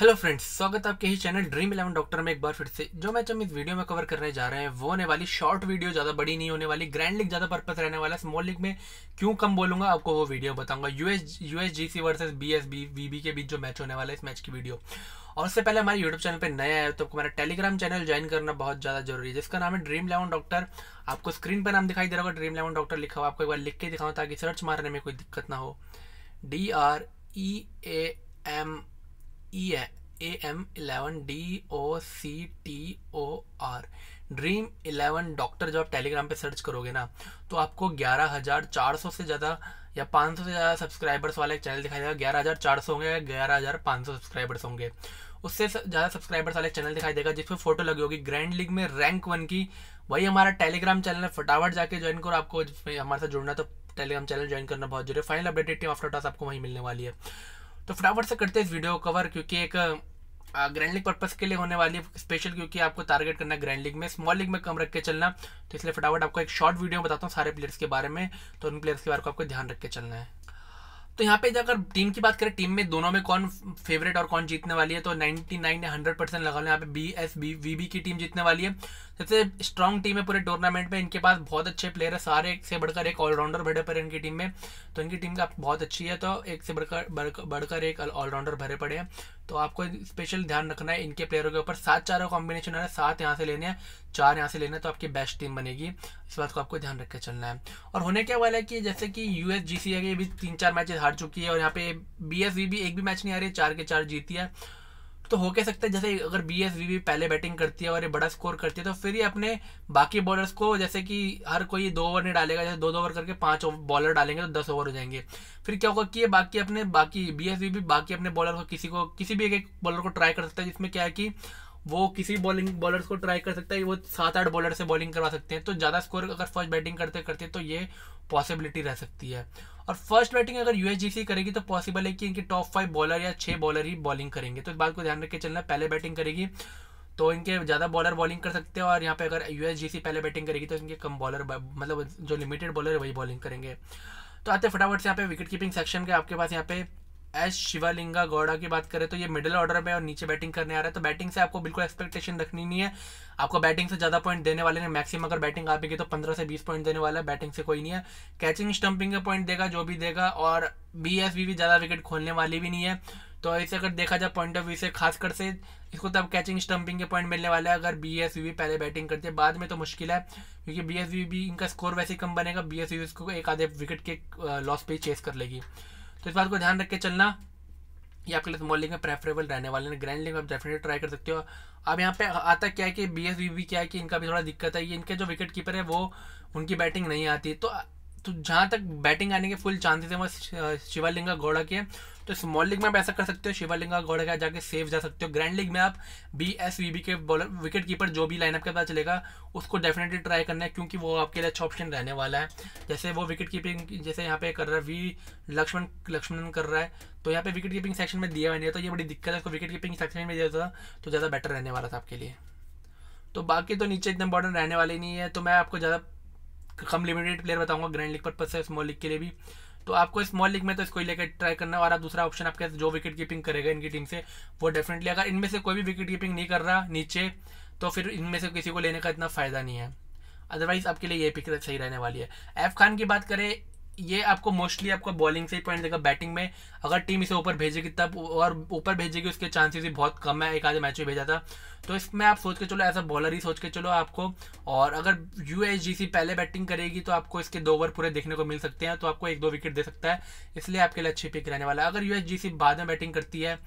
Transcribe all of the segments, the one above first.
hello friends स्वागत है आपके ही चैनल ड्रीम इलेवन डॉक्टर में एक बार फिर से जो मैच हम इस वीडियो में कवर करने जा रहे हैं वो होने वाली शॉर्ट वीडियो ज़्यादा बड़ी नहीं होने वाली ग्रैंड लीग ज़्यादा पर्पस रहने वाला स्मॉल लीग में क्यों कम बोलूंगा आपको वो वीडियो बताऊंगा US USGC versus BSB VB के बीच जो मैच होने वाला है इस मैच की वीडियो और उससे पहले हमारे यूट्यूब चैनल पर नया आया तो आपको हमारा टेलीग्राम चैनल ज्वाइन करना बहुत ज़्यादा जरूरी है जिसका नाम है ड्रीम इलेवन डॉक्टर आपको स्क्रीन पर नाम दिखाई दे रहा होगा ड्रीम इलेवन डॉक्टर लिखा हुआ आपको एक बार लिख के दिखाऊँ ताकि सर्च मारने में कोई दिक्कत ना हो D R E A M E A M eleven D O C T O R Dream Eleven Doctor जब आप टेलीग्राम पे सर्च करोगे ना तो आपको ग्यारह हज़ार चार सौ से ज़्यादा या पाँच सौ से ज़्यादा सब्सक्राइबर्स वाला एक चैनल दिखाई देगा ग्यारह हज़ार चार सौ होंगे या ग्यारह हज़ार पाँच सौ सब्सक्राइबर्स होंगे उससे ज़्यादा सब्सक्राइबर्स वाले चैनल दिखाई देगा जिसमें फोटो लगी होगी ग्रैंड लीग में रैंक वन की वही हमारा टेलीग्राम चैनल है फटाफट जाके ज्वाइन करो आपको हमारे साथ जुड़ना तो टेलीग्राम चैनल ज्वाइन करना बहुत जरूरी है final updated team after toss आपको वहीं मिलने वाली है तो फटाफट से करते हैं इस वीडियो को कवर क्योंकि एक ग्रैंड लीग पर्पज़ के लिए होने वाली है स्पेशल क्योंकि आपको टारगेट करना है ग्रैंड लीग में स्मॉल लीग में कम रख के चलना तो इसलिए फटाफट आपको एक शॉर्ट वीडियो बताता हूँ सारे प्लेयर्स के बारे में तो उन प्लेयर्स के बारे को आपको ध्यान रख के चलना है तो यहाँ पे अगर टीम की बात करें टीम में दोनों में कौन फेवरेट और कौन जीतने वाली है तो 99 नाइन हंड्रेड परसेंट लगा लो यहाँ पे B S B V B की टीम जीतने वाली है सबसे स्ट्रॉन्ग टीम है पूरे टूर्नामेंट में इनके पास बहुत अच्छे प्लेयर है सारे एक से बढ़कर एक ऑलराउंडर भरे पड़े इनकी टीम में तो इनकी टीम का बहुत अच्छी है तो एक से बढ़कर बढ़कर एक ऑलराउंडर भरे पड़े हैं तो आपको स्पेशल ध्यान रखना है इनके प्लेयरों के ऊपर सात चारों कॉम्बिनेशन है सात यहाँ से लेने हैं चार यहाँ से लेना है तो आपकी बेस्ट टीम बनेगी इस बात को आपको ध्यान रख के चलना है और होने क्या वाला है कि जैसे कि यू एस जी सी है भी तीन चार मैचेस हार चुकी है और यहाँ पे बी एस भी एक भी मैच नहीं आ रही है चार के चार जीती है तो हो कह सकता है जैसे अगर बी एस वी पहले बैटिंग करती है और ये बड़ा स्कोर करती है तो फिर ये अपने बाकी बॉलर्स को जैसे कि हर कोई दो ओवर नहीं डालेगा जैसे दो दो ओवर करके पाँच बॉलर डालेंगे तो दस ओवर हो जाएंगे फिर क्या होगा कि ये बाकी अपने बाकी बी एस वी बाकी अपने बॉलर को किसी को किसी भी एक एक बॉलर को ट्राई कर सकता है जिसमें क्या है कि वो किसी बॉलिंग बॉलर्स को ट्राई कर सकता है वो सात आठ बॉलर से बॉलिंग करवा सकते हैं तो ज़्यादा स्कोर अगर फर्स्ट बैटिंग करते करते तो ये पॉसिबिलिटी रह सकती है और फर्स्ट बैटिंग अगर यूएसजीसी करेगी तो पॉसिबल है कि इनके टॉप फाइव बॉलर या छः बॉलर ही बॉलिंग करेंगे तो इस बात को ध्यान रख के चलना पहले बैटिंग करेगी तो इनके ज़्यादा बॉलर बॉलिंग कर सकते हैं और यहाँ पे अगर यूएसजीसी पहले बैटिंग करेगी तो इनके कम बॉलर मतलब जो लिमिटेड बॉलर है वही बॉलिंग करेंगे तो आते फटाफट से यहाँ पे विकेट कीपिंग सेक्शन के आपके पास यहाँ पे एस शिवालिंगा गौड़ा की बात करें तो ये मिडिल ऑर्डर में और नीचे बैटिंग करने आ रहा है तो बैटिंग से आपको बिल्कुल एक्सपेक्टेशन रखनी नहीं है आपको बैटिंग से ज़्यादा पॉइंट देने वाले हैं मैक्सिमम अगर बैटिंग आप तो पंद्रह से बीस पॉइंट देने वाला है बैटिंग से कोई नहीं है कैचिंग स्टंपिंग का पॉइंट देगा जो भी देगा और बी एस भी ज़्यादा विकेट खोलने वाली भी नहीं है तो ऐसे अगर देखा जाए पॉइंट ऑफ व्यू से खासकर से इसको तब कैचिंग स्टंपिंग के पॉइंट मिलने वाले हैं अगर बी एस वी पहले बैटिंग करते हैं बाद में तो मुश्किल है क्योंकि बी एस वी भी इनका स्कोर वैसे कम बनेगा बी एस वी उसको एक आधे विकेट के लॉस पे ही चेस कर लेगी तो इस बात को ध्यान रख के चलना ये आपके लिए स्मॉल में प्रेफरेबल रहने वाले हैं ग्रैंड लिंग आप डेफिनेटली ट्राई कर सकते हो अब यहाँ पे आता क्या है कि बी एस क्या है कि इनका भी थोड़ा दिक्कत है ये इनके जो विकेट कीपर है वो उनकी बैटिंग नहीं आती तो तो जहाँ तक बैटिंग आने के फुल चांसेस हैं वो शिवालिंगा गौड़ा के तो स्मॉल लीग में आप ऐसा कर सकते हो शिवालिंगा गौड़ा का जाके सेफ जा सकते हो ग्रैंड लीग में आप बी एस वी बी के बॉलर विकेट कीपर जो भी लाइनअप के पास चलेगा उसको डेफिनेटली ट्राई करना है क्योंकि वो आपके लिए अच्छा ऑप्शन रहने वाला है जैसे वो विकेट कीपिंग जैसे यहाँ पे कर रहा है वी लक्ष्मण लक्ष्मण कर रहा है तो यहाँ पे विकेट कीपिंग सेक्शन में दिया हुआ नहीं तो ये बड़ी दिक्कत है उसको विकेट कीपिंग सेक्शन में दिया था तो ज़्यादा बेटर रहने वाला था आपके लिए तो बाकी तो नीचे इतना इंपॉर्टेंट रहने वाले नहीं है तो मैं आपको ज़्यादा कम लिमिटेड प्लेयर बताऊंगा ग्रैंड लीग पर्पज से स्मॉल लीग के लिए भी तो आपको स्मॉल लीग में तो इसको लेकर ट्राई करना और आप दूसरा ऑप्शन आपके जो विकेट कीपिंग करेगा इनकी टीम से वो डेफिनेटली अगर इनमें से कोई भी विकेट कीपिंग नहीं कर रहा नीचे तो फिर इनमें से किसी को लेने का इतना फ़ायदा नहीं है अदरवाइज आपके लिए ये पिक तो सही रहने वाली है एफ खान की बात करें ये आपको मोस्टली आपको बॉलिंग से ही पॉइंट देगा बैटिंग में अगर टीम इसे ऊपर भेजेगी तब और ऊपर भेजेगी उसके चांसेस भी बहुत कम है एक आधे मैच में भेजा था तो इसमें आप सोच के चलो एज अ बॉलर ही सोच के चलो आपको और अगर यू पहले बैटिंग करेगी तो आपको इसके दो ओवर पूरे देखने को मिल सकते हैं तो आपको एक दो विकेट दे सकता है इसलिए आपके लिए अच्छी पिक रहने वाला है अगर यू बाद में बैटिंग करती है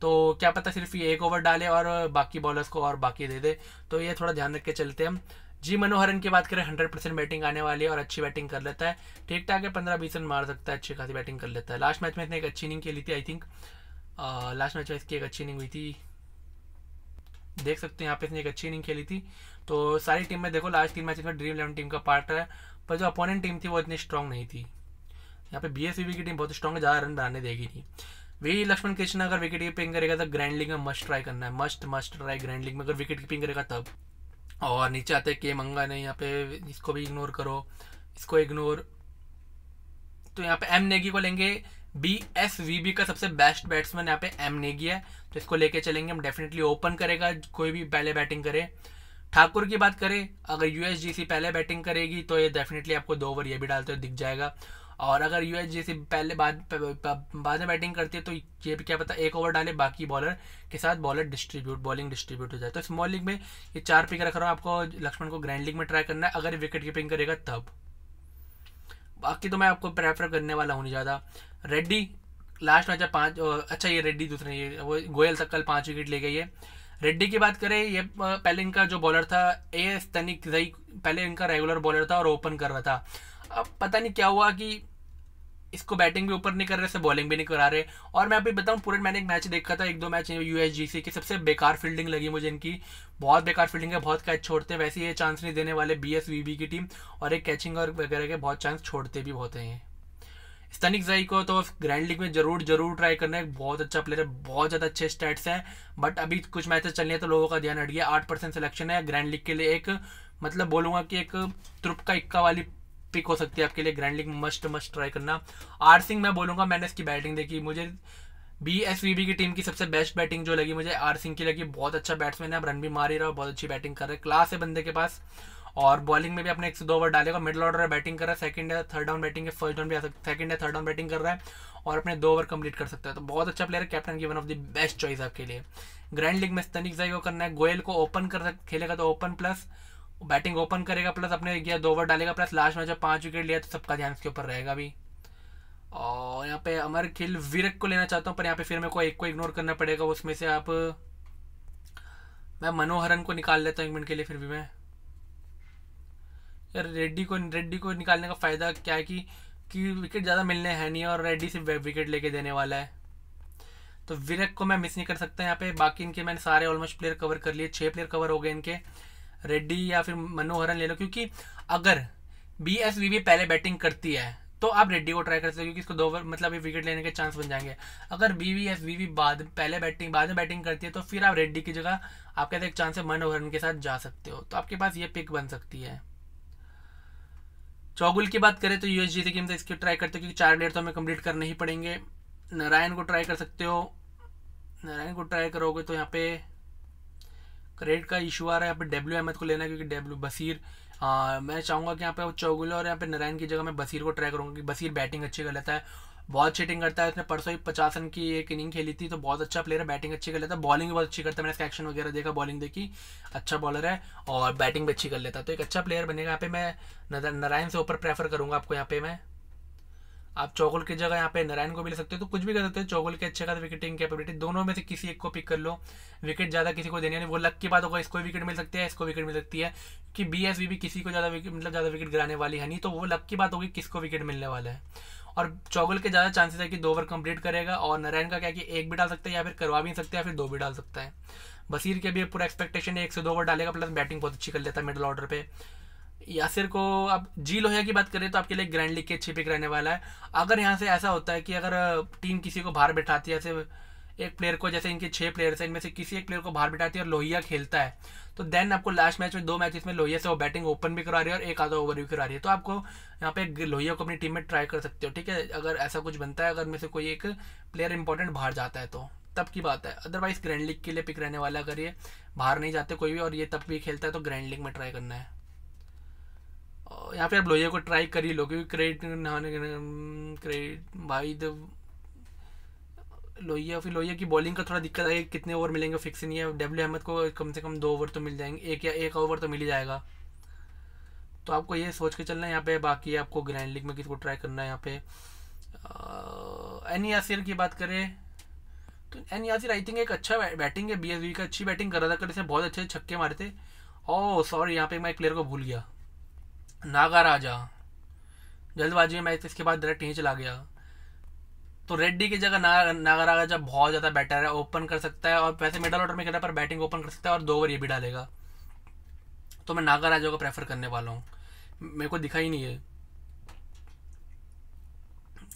तो क्या पता सिर्फ ये एक ओवर डाले और बाकी बॉलर्स को और बाकी दे दे तो ये थोड़ा ध्यान रख के चलते हम जी मनोहरन की बात करें हंड्रेड परसेंट बैटिंग आने वाली है और अच्छी बैटिंग कर लेता है ठीक ठाक है पंद्रह बीस रन मार सकता है अच्छी खासी बैटिंग कर लेता है लास्ट मैच में इसने एक अच्छी इनिंग खेली थी आई थिंक लास्ट मैच में इसकी एक अच्छी इनिंग हुई थी देख सकते हैं यहाँ पे इसने एक अच्छी इनिंग खेली थी तो सारी टीम में देखो लास्ट तीन मैच इसमें ड्रीम इलेवन टीम का पार्ट है पर जो अपोनेंट टीम थी वो इतनी स्ट्रॉन्ग नहीं थी यहाँ पे बी की टीम बहुत स्ट्रॉन्ग है ज़्यादा रन बनाने देगी थी वही लक्ष्मण कृष्ण अगर विकेट कीपिंग करेगा तो ग्रैंड लीग में मस्ट ट्राई करना है must must try grand league में अगर विकेट कीपिंग करेगा तब और नीचे आते के मंगा नहीं यहाँ पे इसको भी इग्नोर करो इसको इग्नोर तो यहाँ पे एम नेगी को लेंगे बी एस वी बी का सबसे बेस्ट बैट्समैन यहाँ पे एम नेगी है तो इसको लेके चलेंगे हम डेफिनेटली ओपन करेगा कोई भी पहले बैटिंग करे ठाकुर की बात करें अगर यूएसजीसी पहले बैटिंग करेगी तो ये डेफिनेटली आपको दो ओवर ये भी डालते हुए दिख जाएगा और अगर यूएस जैसे पहले बाद बाद में बैटिंग करती है तो ये भी क्या पता एक ओवर डाले बाकी बॉलर के साथ बॉलर डिस्ट्रीब्यूट बॉलिंग डिस्ट्रीब्यूट हो जाए तो स्मॉल लीग में ये चार पिक रख रहा हूँ आपको लक्ष्मण को ग्रैंड लीग में ट्राई करना है अगर विकेट कीपिंग करेगा तब बाकी तो मैं आपको प्रेफर करने वाला हूँ ज़्यादा रेड्डी लास्ट मैच है पाँच अच्छा ये रेड्डी दूसरे ये वो गोयल तक कल पाँच विकेट ले गई है रेड्डी की बात करें ये पहले इनका जो बॉलर था ए तनिक जई पहले इनका रेगुलर बॉलर था और ओपन कर रहा था अब पता नहीं क्या हुआ कि इसको बैटिंग भी ऊपर नहीं कर रहे से बॉलिंग भी नहीं करा रहे और मैं अभी बताऊँ पूरे मैंने एक मैच देखा था एक दो मैच जी सी की सबसे बेकार फील्डिंग लगी मुझे इनकी बहुत बेकार फील्डिंग है बहुत कैच छोड़ते हैं वैसे ये चांस नहीं देने वाले बी एस वी बी की टीम और एक कैचिंग और वगैरह के बहुत चांस छोड़ते भी बहुत हैं स्तनिक जाई को तो ग्रैंड लीग में जरूर जरूर ट्राई करना है बहुत अच्छा प्लेयर है बहुत ज़्यादा अच्छे स्टैट्स हैं बट अभी कुछ मैचेस चल रहे हैं तो लोगों का ध्यान हट गया आठ परसेंट सिलेक्शन है ग्रैंड लीग के लिए एक मतलब बोलूँगा कि एक त्रुप का इक्का वाली पिक हो सकती है आपके लिए grand league must must try करना आर सिंह मैं बोलूंगा मैंने इसकी बैटिंग देखी मुझे बी एस की टीम की सबसे बेस्ट बैटिंग जो लगी मुझे आर सिंह की लगी बहुत अच्छा बैट्समैन है अब रन भी मार ही रहा है बहुत अच्छी बैटिंग कर रहा है क्लास है बंदे के पास और बॉलिंग में भी अपने एक से दो ओवर डालेगा मिडल ऑर्डर बैटिंग कर रहा है सेकंड है थर्ड डाउन बैटिंग है फर्स्ट डाउन भी आ सकता सेकंड है थर्ड डाउन बैटिंग कर रहा है और अपने दो ओवर कंप्लीट कर सकता है तो बहुत अच्छा प्लेयर है कैप्टन की one of the best choice आपके लिए ग्रैंड लीग में स्तनिक जाई को करना है गोयल को ओपन कर खेलेगा तो ओपन प्लस बैटिंग ओपन करेगा प्लस अपने या दो ओवर डालेगा प्लस लास्ट में जब पाँच विकेट लिया तो सबका ध्यान उसके ऊपर रहेगा भी और यहाँ पे अमर खिल वीरक को लेना चाहता हूँ पर यहाँ पे फिर मेरे को एक को इग्नोर करना पड़ेगा उसमें से आप मैं मनोहरन को निकाल लेता हूँ एक मिनट के लिए फिर भी मैं यार रेड्डी को रेड्डी को निकालने का फ़ायदा क्या है कि कि विकेट ज़्यादा मिलने हैं नहीं और रेड्डी सिर्फ विकेट लेके देने वाला है तो विरक को मैं मिस नहीं कर सकता यहाँ पे बाकी इनके मैंने सारे ऑलमोस्ट प्लेयर कवर कर लिए छः प्लेयर कवर हो गए इनके रेड्डी या फिर मनोहरन ले लो क्योंकि अगर बी एस वी पहले बैटिंग करती है तो आप रेड्डी को ट्राई कर सकते हो क्योंकि इसको दो ओवर मतलब विकेट लेने के चांस बन जाएंगे अगर बी वी एस वी बाद पहले बैटिंग बाद में बैटिंग करती है तो फिर आप रेड्डी की जगह आपके साथ एक चांस है मनोहरन के साथ जा सकते हो तो आपके पास ये पिक बन सकती है चौगुल की बात करें तो यूएसजी से गेम से तो इसकी ट्राई करते हो क्योंकि चार डेढ़ तो हमें कंप्लीट करने ही पड़ेंगे नारायण को ट्राई कर सकते हो नारायण को ट्राई करोगे तो यहाँ पे क्रेडिट का इशू आ रहा है यहाँ पे डब्ल्यू अहमद को लेना है क्योंकि डब्ल्यू बसीर आ, मैं चाहूँगा कि यहाँ पे चौगुल और यहाँ पे नारायण की जगह मैं बसीर को ट्राई करूँगा कि बसीर बैटिंग अच्छी कर लेता है बहुत चीटिंग करता है उसने परसों ही पचास रन की एक इनिंग खेली थी तो बहुत अच्छा प्लेयर है बैटिंग अच्छी कर लेता है बॉलिंग भी बहुत अच्छी करता है मैंने इसका एक्शन वगैरह देखा बॉलिंग देखी अच्छा बॉलर है और बैटिंग भी अच्छी कर लेता है तो एक अच्छा प्लेयर बनेगा यहाँ पे मैं नारायण से ऊपर प्रेफर करूँगा आपको यहाँ पे मैं आप चौगुल की जगह यहाँ पे नारायण को भी ले सकते हो तो कुछ भी कर सकते हो चौगुल के अच्छे खास विकेटिंग कैपेबिलिटी दोनों में से किसी एक को पिक कर लो विकेट ज़्यादा किसी को देने नहीं वो लक की बात होगा इसको विकेट मिल सकती है इसको विकेट मिल सकती है कि बी एस भी किसी को ज़्यादा मतलब ज़्यादा विकेट गिराने वाली है नहीं तो वो लक की बात होगी किसको विकेट मिलने वाला है और चौगुल के ज़्यादा चांसेस है कि दो ओवर कंप्लीट करेगा और नारायण का क्या कि एक भी डाल सकता है या फिर करवा भी नहीं सकता है या फिर दो भी डाल सकता है बसीर के भी पूरा एक्सपेक्टेशन है एक से दो ओवर डालेगा प्लस बैटिंग बहुत अच्छी कर लेता है मिडल ऑर्डर पे यासिर को आप जी लोहिया की बात करें तो आपके लिए ग्रैंड लीग के अच्छे पिक रहने वाला है अगर यहाँ से ऐसा होता है कि अगर टीम किसी को बाहर बैठाती है ऐसे एक प्लेयर को जैसे इनके छः प्लेयर है इनमें से किसी एक प्लेयर को बाहर बैठाती है और लोहिया खेलता है तो देन आपको लास्ट मैच में दो मैच में लोहिया से वो बैटिंग ओपन भी करा रही है और एक आधा ओवर भी करा रही है तो आपको यहाँ पे लोहिया को अपनी टीम में ट्राई कर सकते हो ठीक है अगर ऐसा कुछ बनता है अगर में से कोई एक प्लेयर इंपॉर्टेंट बाहर जाता है तो तब की बात है अदरवाइज ग्रैंड लीग के लिए पिक रहने वाला अगर ये बाहर नहीं जाते कोई भी और ये तब भी खेलता है तो ग्रैंड लीग में ट्राई करना है यहाँ पे आप लोहिया को ट्राई कर ही लो क्योंकि क्रेडिट क्रेडिट भाई द लोहिया फिर लोहिया की बॉलिंग का थोड़ा दिक्कत आई कितने ओवर मिलेंगे फिक्स नहीं है डब्ल्यू अहमद को कम से कम दो ओवर तो मिल जाएंगे एक या एक ओवर तो मिल ही जाएगा तो आपको ये सोच के चलना है यहाँ पे बाकी आपको ग्रैंड लीग में किसको ट्राई करना है यहाँ पे एन यासिर e की बात करें तो एन यासिर आई थिंक एक अच्छा बैटिंग है बी का अच्छी बैटिंग कर रहा था कर इसे बहुत अच्छे छक्के मारे थे ओ oh, सॉरी यहाँ पे मैं एक प्लेयर को भूल गया नागा राजा जल्दबाजी में मैच इसके बाद डायरेक्ट यहीं चला गया तो रेड्डी की जगह ना, नागा राजा बहुत ज़्यादा बेटर है ओपन कर सकता है और वैसे मिडल ऑर्डर में कहना पर बैटिंग ओपन कर सकता है और दो ओवर ये भी डालेगा तो मैं नागा राजा को प्रेफर करने वाला हूँ मेरे को दिखा ही नहीं है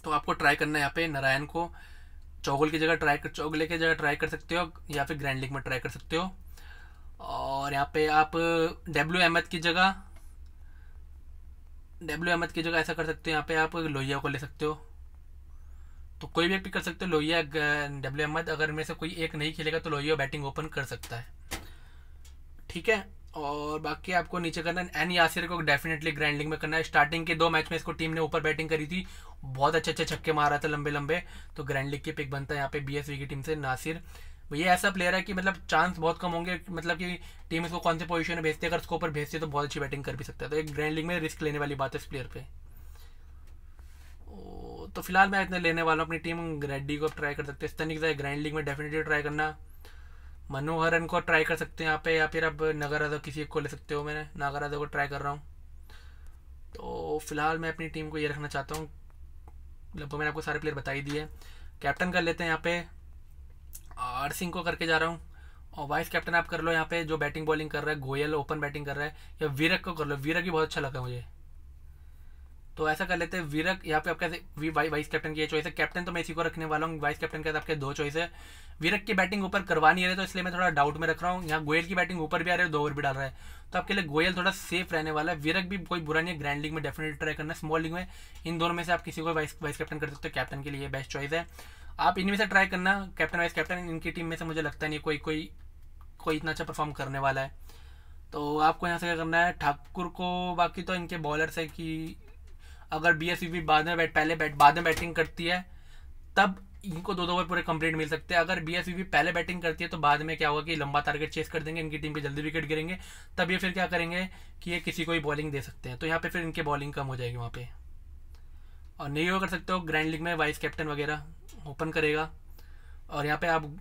तो आपको ट्राई करना है यहाँ पे नारायण को चौगल की जगह ट्राई कर चौगले की जगह ट्राई कर सकते हो या फिर ग्रैंड लीग में ट्राई कर सकते हो और यहाँ पे आप डब्ल्यू अहमद की जगह डब्ल्यू अहमद की जगह ऐसा कर सकते हो यहाँ पे आप लोहिया को ले सकते हो तो कोई भी एक पिक कर सकते हो लोहिया डब्ल्यू अहमद अगर में से कोई एक नहीं खेलेगा तो लोहिया बैटिंग ओपन कर सकता है ठीक है और बाकी आपको नीचे करना है एन यासिर को डेफिनेटली ग्रैंड लीग में करना है स्टार्टिंग के दो मैच में इसको टीम ने ऊपर बैटिंग करी थी बहुत अच्छे अच्छे छक्के मारा था लंबे लंबे तो ग्रैंड लीग के पिक बनता है यहाँ पे बीएसवी की टीम से नासिर ये ऐसा प्लेयर है कि मतलब चांस बहुत कम होंगे मतलब कि टीम इसको कौन से पोजीशन में भेजती है अगर उसको ऊपर भेजती है तो बहुत अच्छी बैटिंग कर भी सकता है तो एक ग्रैंड लीग में रिस्क लेने वाली बात है इस प्लेयर पे तो फिलहाल मैं इतने लेने वाला हूँ अपनी टीम रेड्डी को ट्राई कर सकते हैं इस तरीके ग्रैंड लीग में डेफिनेटली ट्राई करना मनोहरन को ट्राई कर सकते हैं यहाँ पे या फिर आप नगर यादव किसी एक को ले सकते हो मैंने नागर यादव को ट्राई कर रहा हूँ तो फिलहाल मैं अपनी टीम को ये रखना चाहता हूँ लगभग मैंने आपको सारे प्लेयर बता ही दिए कैप्टन कर लेते हैं यहाँ पे आर सिंह को करके जा रहा हूँ और वाइस कैप्टन आप कर लो यहाँ पे जो बैटिंग बॉलिंग कर रहा है गोयल ओपन बैटिंग कर रहा है या वीरक को कर लो वीरक भी बहुत अच्छा लगा मुझे तो ऐसा कर लेते हैं वीरक यहाँ पे आपके वाइस कैप्टन की ये चॉइस है कैप्टन तो मैं इसी को रखने वाला हूँ वाइस कैप्टन के साथ आपके दो चॉइस है वीरक की बैटिंग ऊपर करवा नहीं रहे तो इसलिए मैं थोड़ा डाउट में रख रहा हूँ यहाँ गोयल की बैटिंग ऊपर भी आ रही है दो ओवर भी डाल रहा है तो आपके लिए गोयल थोड़ा सेफ रहने वाला है वीरक भी कोई बुरा नहीं है ग्रैंड लीग में डेफिनेटली ट्राई करना स्मॉल लीग में इन दोनों में से आप किसी को वाइस वाइस कैप्टन कर सकते हो कैप्टन के लिए बेस्ट चॉइस है आप इनमें से ट्राई करना कैप्टन वाइस कैप्टन इनकी टीम में से मुझे लगता नहीं कोई कोई कोई इतना अच्छा परफॉर्म करने वाला है तो आपको यहाँ से क्या करना है ठाकुर को बाकी तो इनके बॉलर्स है कि अगर बी एस भी बाद में बैट पहले बैट बाद में बैटिंग करती है तब इनको दो दो ओवर पूरे कंप्लीट मिल सकते हैं अगर बी एस पहले बैटिंग करती है तो बाद में क्या होगा कि लंबा टारगेट चेस कर देंगे इनकी टीम पे जल्दी विकेट गिरेंगे तब ये फिर क्या करेंगे कि ये किसी को भी बॉलिंग दे सकते हैं तो यहाँ पे फिर इनकी बॉलिंग कम हो जाएगी वहाँ पे और नहीं वो कर सकते हो ग्रैंड लीग में वाइस कैप्टन वगैरह ओपन करेगा और यहाँ पे आप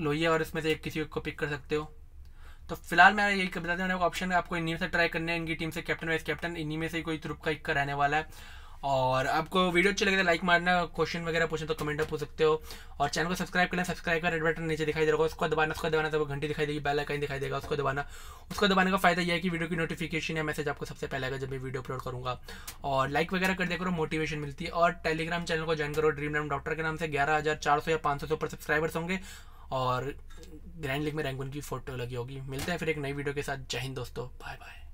लोहिए और इसमें से एक किसी को पिक कर सकते हो तो फिलहाल मैं यही बता दें ऑप्शन है आपको इन्हीं से ट्राई करने है इनकी टीम से कैप्टन वाइस कैप्टन इन्हीं में से कोई तुरुप का इक्का रहने वाला है और आपको वीडियो अच्छी लगे तो लाइक मारना क्वेश्चन वगैरह पूछना तो कमेंट पूछ सकते हो और चैनल को सब्सक्राइब करना सब्सक्राइब कर रेड बटन नीचे दिखाई दे रहा उसको दबाना उसको दबाना तो घंटी दिखाई देगी बेल आइकन दिखाई देगा उसको दबाना उसको दबाने का फायदा यह है कि वीडियो की नोटिफिकेशन या मैसेज आपको सबसे पहले आएगा जब मैं वीडियो अपलोड करूँगा और लाइक वगैरह कर देकर करो मोटिवेशन मिलती है और टेलीग्राम चैनल को ज्वाइन करो ड्रीम नाम डॉक्टर के नाम से ग्यारह हज़ार चार सौ या पाँच सौ से ऊपर सब्सक्राइबर्स होंगे और ग्रैंड लीग में रैंक की फोटो लगी होगी मिलते हैं फिर एक नई वीडियो के साथ जय हिंद दोस्तों बाय बाय